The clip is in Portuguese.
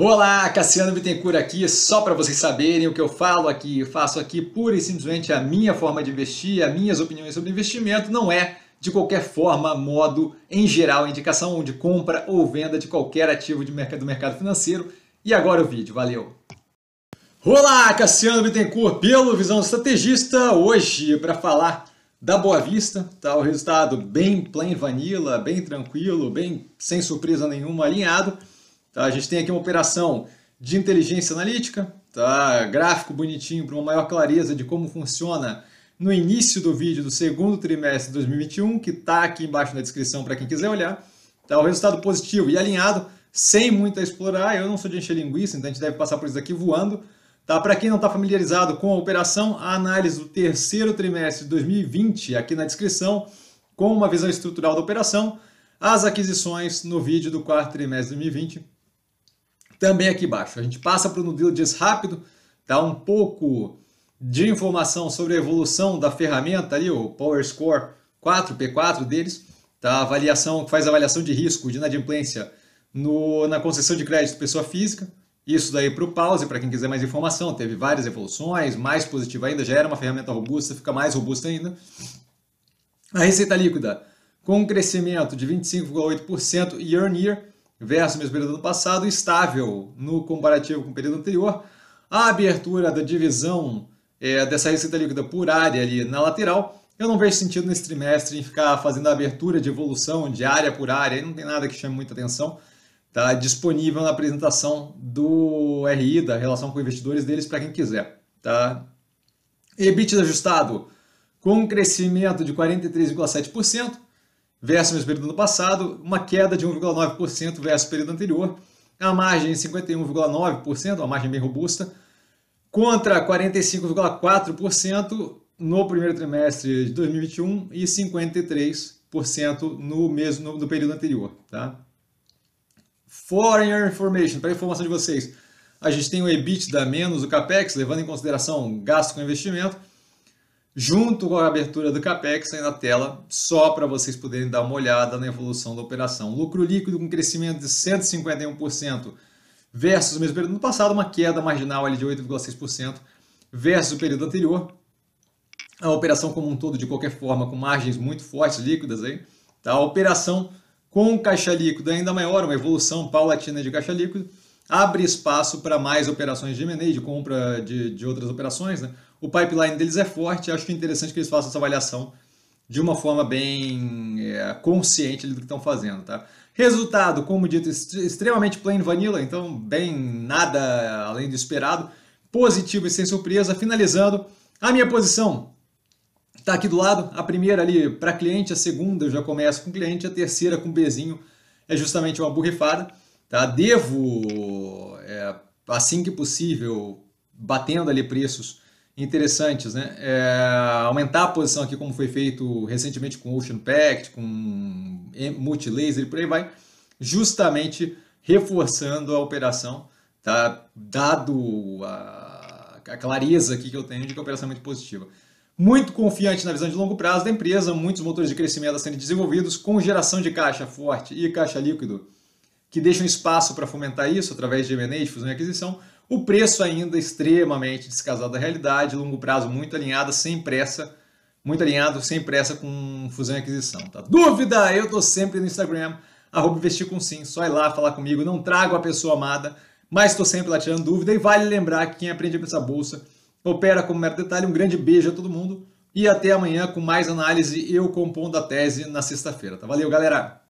Olá, Cassiano Bittencourt aqui, só para vocês saberem o que eu falo aqui, eu faço aqui pura e simplesmente a minha forma de investir, as minhas opiniões sobre investimento, não é de qualquer forma, modo, em geral, indicação de compra ou venda de qualquer ativo de mercado, do mercado financeiro. E agora o vídeo, valeu! Olá, Cassiano Bittencourt, pelo Visão Estrategista, hoje para falar da Boa Vista, tá o resultado bem plain vanilla, bem tranquilo, bem sem surpresa nenhuma, alinhado, Tá? A gente tem aqui uma operação de inteligência analítica, tá? gráfico bonitinho para uma maior clareza de como funciona no início do vídeo do segundo trimestre de 2021, que está aqui embaixo na descrição para quem quiser olhar. Tá? O resultado positivo e alinhado, sem muito a explorar. Eu não sou de encher linguiça, então a gente deve passar por isso daqui voando. Tá? Para quem não está familiarizado com a operação, a análise do terceiro trimestre de 2020 aqui na descrição, com uma visão estrutural da operação, as aquisições no vídeo do quarto trimestre de 2020 também aqui embaixo. A gente passa para o Nudil Dias rápido, dá um pouco de informação sobre a evolução da ferramenta ali, o Power Score 4, P4 deles, tá? avaliação, que faz avaliação de risco de inadimplência no, na concessão de crédito pessoa física. Isso daí para o pause, para quem quiser mais informação, teve várias evoluções, mais positiva ainda, já era uma ferramenta robusta, fica mais robusta ainda. A receita líquida, com um crescimento de 25,8% year on year, versus o mesmo período do ano passado, estável no comparativo com o período anterior. A abertura da divisão é, dessa receita líquida por área ali na lateral, eu não vejo sentido nesse trimestre em ficar fazendo a abertura de evolução de área por área, não tem nada que chame muita atenção. Está disponível na apresentação do RI, da relação com investidores deles, para quem quiser. Tá? EBITDA ajustado com um crescimento de 43,7%, versus o mesmo período do passado, uma queda de 1,9% versus o período anterior, a margem 51,9%, uma margem bem robusta, contra 45,4% no primeiro trimestre de 2021 e 53% no mesmo no, no período anterior, tá? Foreign information, para informação de vocês, a gente tem o EBITDA menos o capex, levando em consideração gasto com investimento, junto com a abertura do CAPEX aí na tela, só para vocês poderem dar uma olhada na evolução da operação. Lucro líquido com crescimento de 151% versus o mesmo período do passado, uma queda marginal ali de 8,6% versus o período anterior. A operação como um todo, de qualquer forma, com margens muito fortes, líquidas aí. Tá? A operação com caixa líquido ainda maior, uma evolução paulatina de caixa líquido, abre espaço para mais operações de M&A, de compra de, de outras operações, né? O pipeline deles é forte, acho que é interessante que eles façam essa avaliação de uma forma bem é, consciente do que estão fazendo, tá? Resultado, como dito, extremamente plain vanilla, então bem nada além do esperado, positivo e sem surpresa. Finalizando, a minha posição está aqui do lado, a primeira ali para cliente, a segunda eu já começo com cliente, a terceira com Bzinho é justamente uma burrifada, tá? Devo, é, assim que possível, batendo ali preços interessantes, né? É, aumentar a posição aqui, como foi feito recentemente com Ocean Pact, com Multilaser e por aí vai, justamente reforçando a operação, tá? dado a, a clareza aqui que eu tenho de que a operação é muito positiva. Muito confiante na visão de longo prazo da empresa, muitos motores de crescimento sendo desenvolvidos com geração de caixa forte e caixa líquido, que deixam espaço para fomentar isso através de M&A, fusão e aquisição, o preço ainda extremamente descasado da realidade, longo prazo muito alinhado, sem pressa, muito alinhado, sem pressa com fusão e aquisição. Tá? Dúvida? Eu tô sempre no Instagram, arroba investir com sim, só ir lá falar comigo, não trago a pessoa amada, mas estou sempre lá tirando dúvida e vale lembrar que quem aprende a pensar bolsa opera como mero detalhe. Um grande beijo a todo mundo e até amanhã com mais análise eu compondo a tese na sexta-feira. Tá? Valeu, galera!